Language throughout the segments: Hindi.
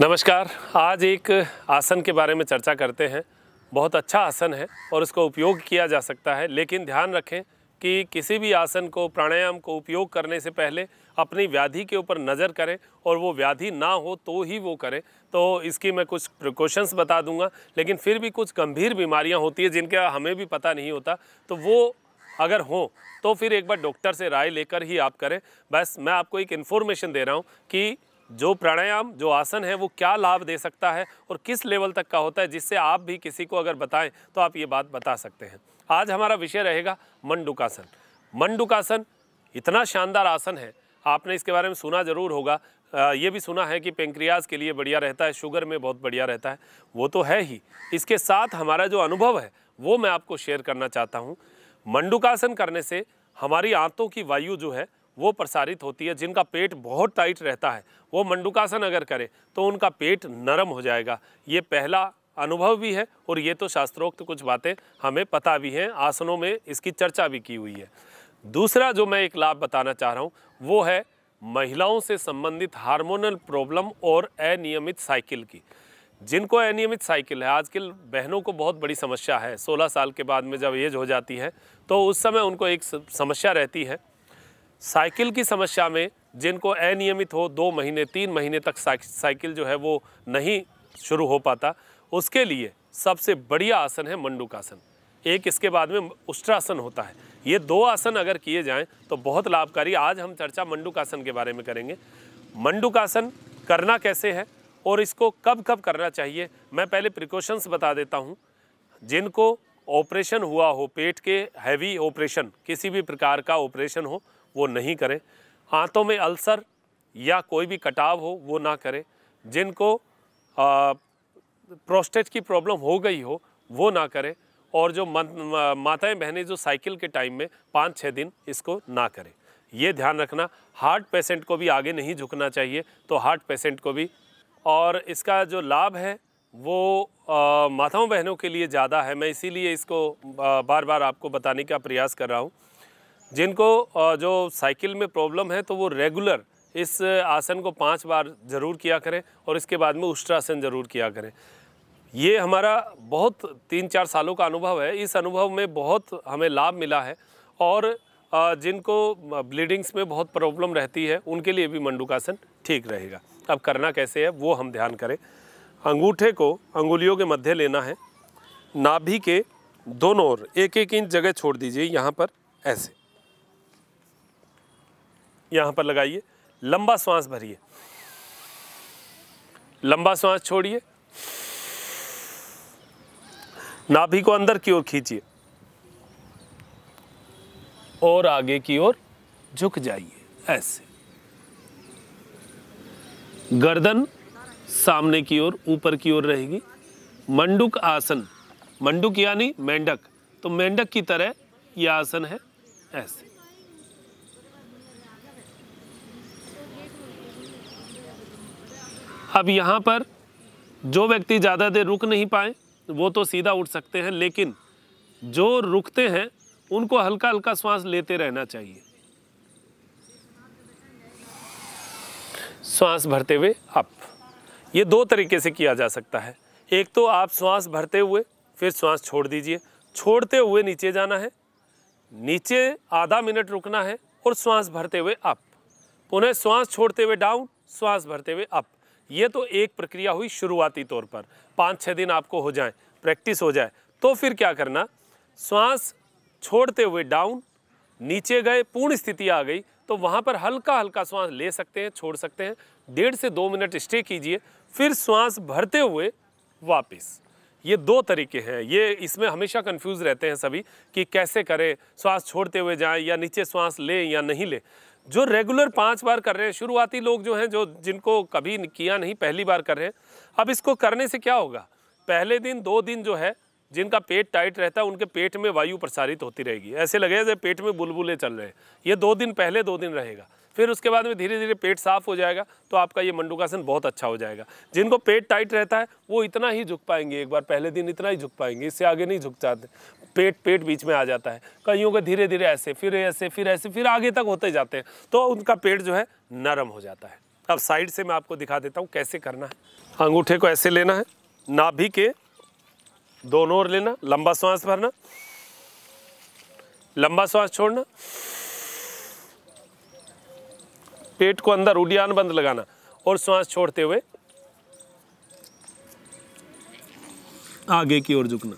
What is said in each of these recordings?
नमस्कार आज एक आसन के बारे में चर्चा करते हैं बहुत अच्छा आसन है और उसका उपयोग किया जा सकता है लेकिन ध्यान रखें कि किसी भी आसन को प्राणायाम को उपयोग करने से पहले अपनी व्याधि के ऊपर नज़र करें और वो व्याधि ना हो तो ही वो करें तो इसकी मैं कुछ प्रिकॉशंस बता दूंगा लेकिन फिर भी कुछ गंभीर बीमारियां होती है जिनका हमें भी पता नहीं होता तो वो अगर हो तो फिर एक बार डॉक्टर से राय लेकर ही आप करें बस मैं आपको एक इन्फॉर्मेशन दे रहा हूँ कि जो प्राणायाम जो आसन है वो क्या लाभ दे सकता है और किस लेवल तक का होता है जिससे आप भी किसी को अगर बताएं तो आप ये बात बता सकते हैं आज हमारा विषय रहेगा मंडुकासन मंडुकासन इतना शानदार आसन है आपने इसके बारे में सुना ज़रूर होगा आ, ये भी सुना है कि पेंक्रियाज के लिए बढ़िया रहता है शुगर में बहुत बढ़िया रहता है वो तो है ही इसके साथ हमारा जो अनुभव है वो मैं आपको शेयर करना चाहता हूँ मंडुकासन करने से हमारी आंतों की वायु जो है वो प्रसारित होती है जिनका पेट बहुत टाइट रहता है वो मंडुकासन अगर करें तो उनका पेट नरम हो जाएगा ये पहला अनुभव भी है और ये तो शास्त्रोक्त कुछ बातें हमें पता भी हैं आसनों में इसकी चर्चा भी की हुई है दूसरा जो मैं एक लाभ बताना चाह रहा हूँ वो है महिलाओं से संबंधित हार्मोनल प्रॉब्लम और अनियमित साइकिल की जिनको अनियमित साइकिल है आजकल बहनों को बहुत बड़ी समस्या है 16 साल के बाद में जब एज हो जाती है तो उस समय उनको एक समस्या रहती है साइकिल की समस्या में जिनको अनियमित हो दो महीने तीन महीने तक साइकिल जो है वो नहीं शुरू हो पाता उसके लिए सबसे बढ़िया आसन है मंडूकासन एक इसके बाद में उष्ट्रासन होता है ये दो आसन अगर किए जाएं तो बहुत लाभकारी आज हम चर्चा मंडूकासन के बारे में करेंगे मंडूकासन करना कैसे है और इसको कब कब करना चाहिए मैं पहले प्रिकॉशंस बता देता हूँ जिनको ऑपरेशन हुआ हो पेट के हैवी ऑपरेशन किसी भी प्रकार का ऑपरेशन हो वो नहीं करें हाथों में अल्सर या कोई भी कटाव हो वो ना करें जिनको प्रोस्टेट की प्रॉब्लम हो गई हो वो ना करें और जो माताएं बहनें जो साइकिल के टाइम में पाँच छः दिन इसको ना करें ये ध्यान रखना हार्ट पेशेंट को भी आगे नहीं झुकना चाहिए तो हार्ट पेशेंट को भी और इसका जो लाभ है वो माताओं बहनों के लिए ज़्यादा है मैं इसीलिए इसको आ, बार बार आपको बताने का प्रयास कर रहा हूँ जिनको जो साइकिल में प्रॉब्लम है तो वो रेगुलर इस आसन को पांच बार ज़रूर किया करें और इसके बाद में उष्ट्रासन ज़रूर किया करें ये हमारा बहुत तीन चार सालों का अनुभव है इस अनुभव में बहुत हमें लाभ मिला है और जिनको ब्लीडिंग्स में बहुत प्रॉब्लम रहती है उनके लिए भी मंडूकासन ठीक रहेगा अब करना कैसे है वो हम ध्यान करें अंगूठे को अंगुलियों के मध्य लेना है नाभि के दोनों ओर एक एक इंच जगह छोड़ दीजिए यहाँ पर ऐसे यहाँ पर लगाइए लंबा श्वास भरिए लंबा श्वास छोड़िए नाभि को अंदर की ओर खींचिए और आगे की ओर झुक जाइए ऐसे गर्दन सामने की ओर ऊपर की ओर रहेगी मंडुक आसन मंडुक यानी मेंढक तो मेंढक की तरह यह आसन है ऐसे अब यहाँ पर जो व्यक्ति ज़्यादा देर रुक नहीं पाए वो तो सीधा उठ सकते हैं लेकिन जो रुकते हैं उनको हल्का हल्का श्वास लेते रहना चाहिए श्वास भरते हुए अप ये दो तरीके से किया जा सकता है एक तो आप श्वास भरते हुए फिर श्वास छोड़ दीजिए छोड़ते हुए नीचे जाना है नीचे आधा मिनट रुकना है और श्वास भरते हुए अप पुनः श्वास छोड़ते हुए डाउन श्वास भरते हुए अप ये तो एक प्रक्रिया हुई शुरुआती तौर पर पाँच छः दिन आपको हो जाए प्रैक्टिस हो जाए तो फिर क्या करना श्वास छोड़ते हुए डाउन नीचे गए पूर्ण स्थिति आ गई तो वहाँ पर हल्का हल्का श्वास ले सकते हैं छोड़ सकते हैं डेढ़ से दो मिनट स्टे कीजिए फिर श्वास भरते हुए वापस ये दो तरीके हैं ये इसमें हमेशा कंफ्यूज रहते हैं सभी कि कैसे करें श्वास छोड़ते हुए जाएं या नीचे श्वास लें या नहीं लें जो रेगुलर पांच बार कर रहे हैं शुरुआती लोग जो हैं जो जिनको कभी किया नहीं पहली बार कर रहे हैं अब इसको करने से क्या होगा पहले दिन दो दिन जो है जिनका पेट टाइट रहता है उनके पेट में वायु प्रसारित होती रहेगी ऐसे लगेगा जैसे पेट में बुलबुलें चल रहे हैं ये दो दिन पहले दो दिन रहेगा फिर उसके बाद में धीरे धीरे पेट साफ हो जाएगा तो आपका ये मंडुकासन बहुत अच्छा हो जाएगा जिनको पेट टाइट रहता है वो इतना ही झुक पाएंगे एक बार पहले दिन इतना ही झुक पाएंगे इससे आगे नहीं झुक जाते पेट पेट बीच में आ जाता है कईयों के धीरे धीरे ऐसे फिर ऐसे फिर ऐसे फिर आगे तक होते जाते हैं तो उनका पेट जो है नरम हो जाता है अब साइड से मैं आपको दिखा देता हूँ कैसे करना है अंगूठे को ऐसे लेना है नाभि के दोनों ओर लेना लंबा श्वास भरना लंबा श्वास छोड़ना पेट को अंदर उडियान बंद लगाना और श्वास छोड़ते हुए आगे की ओर झुकना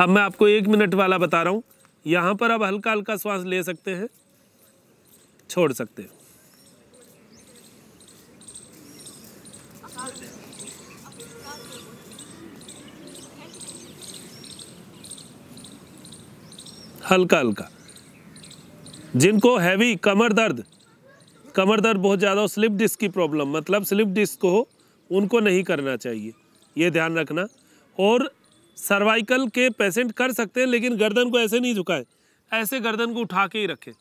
अब मैं आपको एक मिनट वाला बता रहा हूँ यहाँ पर आप हल्का हल्का श्वास ले सकते हैं छोड़ सकते हैं हल्का हल्का जिनको हैवी कमर दर्द कमर दर्द बहुत ज़्यादा हो स्लिप डिस्क की प्रॉब्लम मतलब स्लिप डिस्क हो उनको नहीं करना चाहिए ये ध्यान रखना और सर्वाइकल के पेशेंट कर सकते हैं लेकिन गर्दन को ऐसे नहीं झुकाएं ऐसे गर्दन को उठा के ही रखें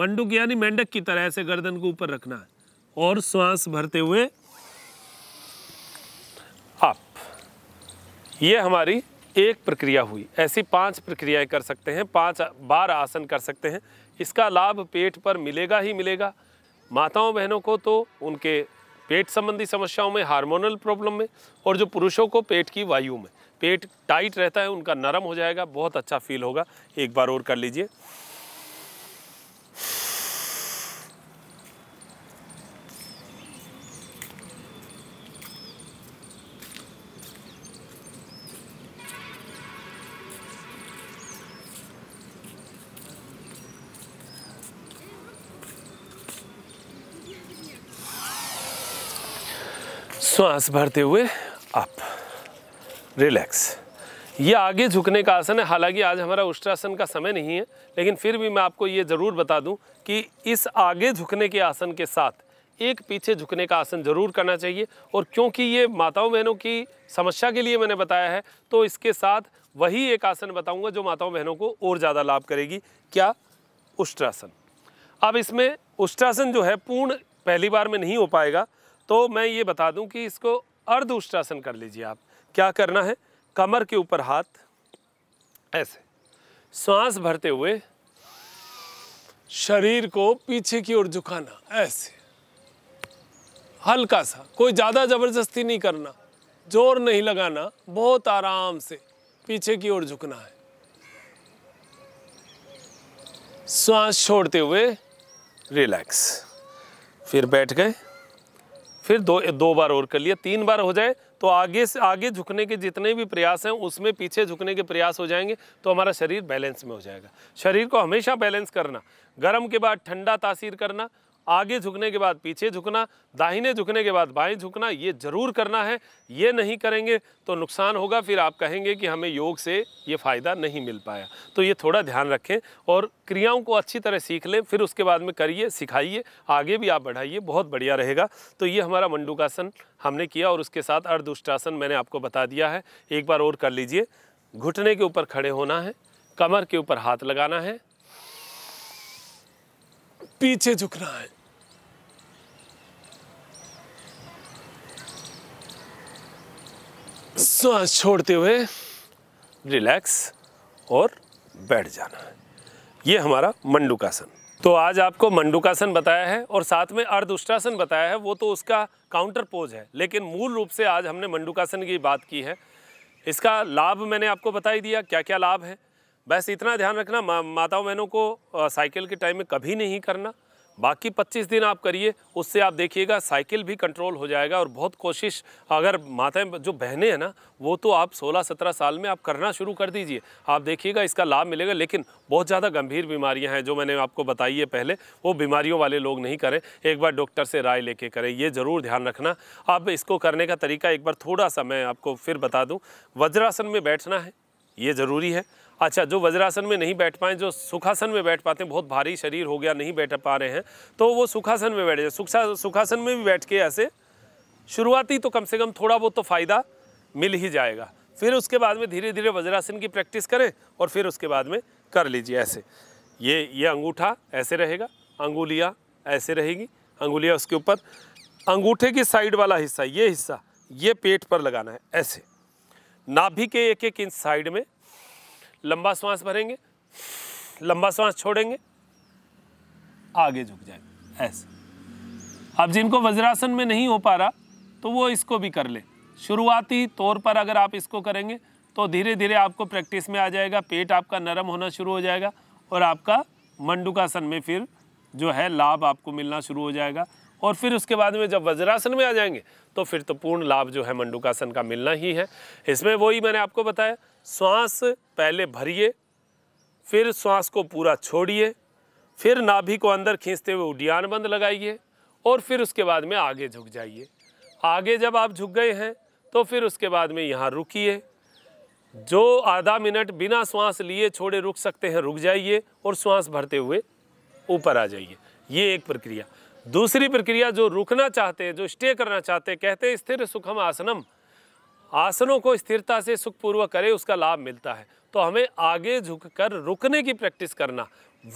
मंडुक यानी मेंढक की तरह ऐसे गर्दन को ऊपर रखना है और श्वास भरते हुए आप ये हमारी एक प्रक्रिया हुई ऐसी पांच प्रक्रियाएं कर सकते हैं पांच बार आसन कर सकते हैं इसका लाभ पेट पर मिलेगा ही मिलेगा माताओं बहनों को तो उनके पेट संबंधी समस्याओं में हार्मोनल प्रॉब्लम में और जो पुरुषों को पेट की वायु में पेट टाइट रहता है उनका नरम हो जाएगा बहुत अच्छा फील होगा एक बार और कर लीजिए श्वास भरते हुए आप रिलैक्स ये आगे झुकने का आसन है हालांकि आज हमारा उष्ट्रासन का समय नहीं है लेकिन फिर भी मैं आपको ये ज़रूर बता दूं कि इस आगे झुकने के आसन के साथ एक पीछे झुकने का आसन ज़रूर करना चाहिए और क्योंकि ये माताओं बहनों की समस्या के लिए मैंने बताया है तो इसके साथ वही एक आसन बताऊँगा जो माताओं बहनों को और ज़्यादा लाभ करेगी क्या उष्ट्रासन अब इसमें उष्ट्रासन जो है पूर्ण पहली बार में नहीं हो पाएगा तो मैं ये बता दूँ कि इसको अर्ध उष्ट्रासन कर लीजिए आप क्या करना है कमर के ऊपर हाथ ऐसे सांस भरते हुए शरीर को पीछे की ओर झुकाना ऐसे हल्का सा कोई ज़्यादा ज़बरदस्ती नहीं करना जोर नहीं लगाना बहुत आराम से पीछे की ओर झुकना है सांस छोड़ते हुए रिलैक्स फिर बैठ गए फिर दो दो बार और कर लिया तीन बार हो जाए तो आगे से आगे झुकने के जितने भी प्रयास हैं उसमें पीछे झुकने के प्रयास हो जाएंगे तो हमारा शरीर बैलेंस में हो जाएगा शरीर को हमेशा बैलेंस करना गर्म के बाद ठंडा तासीर करना आगे झुकने के बाद पीछे झुकना दाहिने झुकने के बाद बाएं झुकना ये ज़रूर करना है ये नहीं करेंगे तो नुकसान होगा फिर आप कहेंगे कि हमें योग से ये फ़ायदा नहीं मिल पाया तो ये थोड़ा ध्यान रखें और क्रियाओं को अच्छी तरह सीख लें फिर उसके बाद में करिए सिखाइए आगे भी आप बढ़ाइए बहुत बढ़िया रहेगा तो ये हमारा मंडूकासन हमने किया और उसके साथ अर्धुष्टासन मैंने आपको बता दिया है एक बार और कर लीजिए घुटने के ऊपर खड़े होना है कमर के ऊपर हाथ लगाना है पीछे झुकना है सांस छोड़ते हुए रिलैक्स और बैठ जाना है ये हमारा मंडुकासन तो आज आपको मंडुकासन बताया है और साथ में अर्धुष्टासन बताया है वो तो उसका काउंटर पोज है लेकिन मूल रूप से आज हमने मंडुकासन की बात की है इसका लाभ मैंने आपको बता ही दिया क्या क्या लाभ है बस इतना ध्यान रखना मा, माताओं बहनों को साइकिल के टाइम में कभी नहीं करना बाकी पच्चीस दिन आप करिए उससे आप देखिएगा साइकिल भी कंट्रोल हो जाएगा और बहुत कोशिश अगर माताएं जो बहनें हैं ना वो तो आप 16-17 साल में आप करना शुरू कर दीजिए आप देखिएगा इसका लाभ मिलेगा लेकिन बहुत ज़्यादा गंभीर बीमारियां हैं जो मैंने आपको बताई है पहले वो बीमारियों वाले लोग नहीं करें एक बार डॉक्टर से राय लेके करें ये ज़रूर ध्यान रखना अब इसको करने का तरीका एक बार थोड़ा सा मैं आपको फिर बता दूँ वज्रासन में बैठना है ये ज़रूरी है अच्छा जो वज्रासन में नहीं बैठ पाए जो सुखासन में बैठ पाते हैं बहुत भारी शरीर हो गया नहीं बैठ पा रहे हैं तो वो सुखासन में बैठ जाए सुखा सुखासन में भी बैठ के ऐसे शुरुआती तो कम से कम थोड़ा बहुत तो फ़ायदा मिल ही जाएगा फिर उसके बाद में धीरे धीरे वज्रासन की प्रैक्टिस करें और फिर उसके बाद में कर लीजिए ऐसे ये ये अंगूठा ऐसे रहेगा अंगुलियाँ ऐसे रहेगी अंगुलियाँ उसके ऊपर अंगूठे की साइड वाला हिस्सा ये हिस्सा ये पेट पर लगाना है ऐसे नाभि के एक एक इंच साइड में लंबा सांस भरेंगे लंबा सांस छोड़ेंगे आगे झुक जाएंगे ऐसे अब जिनको वज्रासन में नहीं हो पा रहा तो वो इसको भी कर ले शुरुआती तौर पर अगर आप इसको करेंगे तो धीरे धीरे आपको प्रैक्टिस में आ जाएगा पेट आपका नरम होना शुरू हो जाएगा और आपका मंडुकासन में फिर जो है लाभ आपको मिलना शुरू हो जाएगा और फिर उसके बाद में जब वज्रासन में आ जाएंगे तो फिर तो पूर्ण लाभ जो है मंडुकासन का मिलना ही है इसमें वही मैंने आपको बताया श्वास पहले भरिए फिर श्वास को पूरा छोड़िए फिर नाभि को अंदर खींचते हुए उडियान बंद लगाइए और फिर उसके बाद में आगे झुक जाइए आगे जब आप झुक गए हैं तो फिर उसके बाद में यहाँ रुकिए जो आधा मिनट बिना श्वास लिए छोड़े रुक सकते हैं रुक जाइए और श्वास भरते हुए ऊपर आ जाइए ये एक प्रक्रिया दूसरी प्रक्रिया जो रुकना चाहते हैं जो स्टे करना चाहते हैं कहते हैं स्थिर सुखम आसनम आसनों को स्थिरता से सुखपूर्वक करें उसका लाभ मिलता है तो हमें आगे झुककर रुकने की प्रैक्टिस करना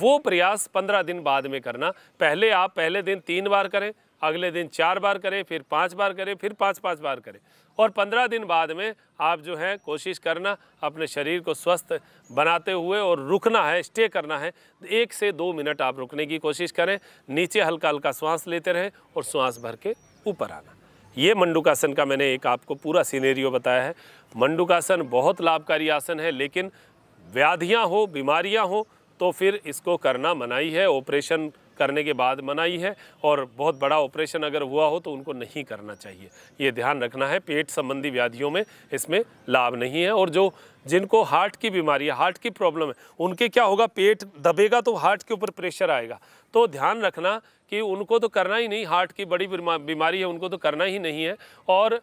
वो प्रयास पंद्रह दिन बाद में करना पहले आप पहले दिन तीन बार करें अगले दिन चार बार करें फिर पाँच बार करें फिर पाँच पाँच बार करें और पंद्रह दिन बाद में आप जो है कोशिश करना अपने शरीर को स्वस्थ बनाते हुए और रुकना है स्टे करना है एक से दो मिनट आप रुकने की कोशिश करें नीचे हल्का हल्का सांस लेते रहें और सांस भर के ऊपर आना ये मंडुकासन का मैंने एक आपको पूरा सीनेरियो बताया है मंडुकासन बहुत लाभकारी आसन है लेकिन व्याधियाँ हो बीमारियाँ हो तो फिर इसको करना मनाही है ऑपरेशन करने के बाद मनाई है और बहुत बड़ा ऑपरेशन अगर हुआ हो तो उनको नहीं करना चाहिए ये ध्यान रखना है पेट संबंधी व्याधियों में इसमें लाभ नहीं है और जो जिनको हार्ट की बीमारी है हार्ट की प्रॉब्लम है उनके क्या होगा पेट दबेगा तो हार्ट के ऊपर प्रेशर आएगा तो ध्यान रखना कि उनको तो करना ही नहीं हार्ट की बड़ी बीमारी है उनको तो करना ही नहीं है और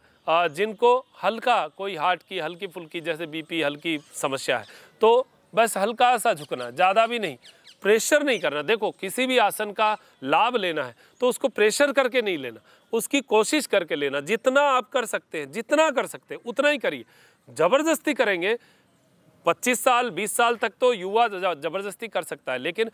जिनको हल्का कोई हार्ट की हल्की फुल्की जैसे बीपी हल्की समस्या है तो बस हल्का सा झुकना ज़्यादा भी नहीं प्रेशर नहीं करना देखो किसी भी आसन का लाभ लेना है तो उसको प्रेशर करके नहीं लेना उसकी कोशिश करके लेना जितना आप कर सकते हैं जितना कर सकते हैं उतना ही करिए ज़बरदस्ती करेंगे 25 साल 20 साल तक तो युवा ज़बरदस्ती कर सकता है लेकिन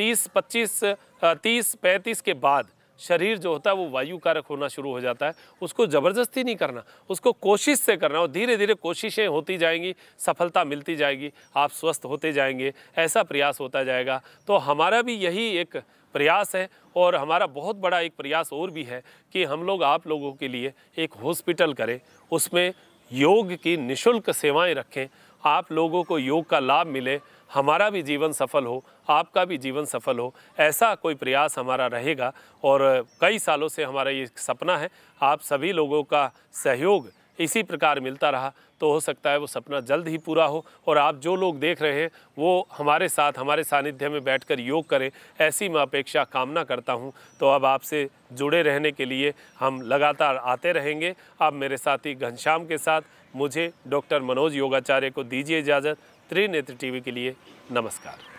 30 25 30 35 के बाद शरीर जो होता है वो वायु कारक होना शुरू हो जाता है उसको ज़बरदस्ती नहीं करना उसको कोशिश से करना और धीरे धीरे कोशिशें होती जाएंगी सफलता मिलती जाएगी आप स्वस्थ होते जाएंगे ऐसा प्रयास होता जाएगा तो हमारा भी यही एक प्रयास है और हमारा बहुत बड़ा एक प्रयास और भी है कि हम लोग आप लोगों के लिए एक हॉस्पिटल करें उसमें योग की निःशुल्क सेवाएँ रखें आप लोगों को योग का लाभ मिले हमारा भी जीवन सफल हो आपका भी जीवन सफल हो ऐसा कोई प्रयास हमारा रहेगा और कई सालों से हमारा ये सपना है आप सभी लोगों का सहयोग इसी प्रकार मिलता रहा तो हो सकता है वो सपना जल्द ही पूरा हो और आप जो लोग देख रहे हैं वो हमारे साथ हमारे सानिध्य में बैठकर योग करें ऐसी मैं अपेक्षा कामना करता हूँ तो अब आपसे जुड़े रहने के लिए हम लगातार आते रहेंगे आप मेरे साथी घनश्याम के साथ मुझे डॉक्टर मनोज योगाचार्य को दीजिए इजाज़त त्रिनेत्र टी के लिए नमस्कार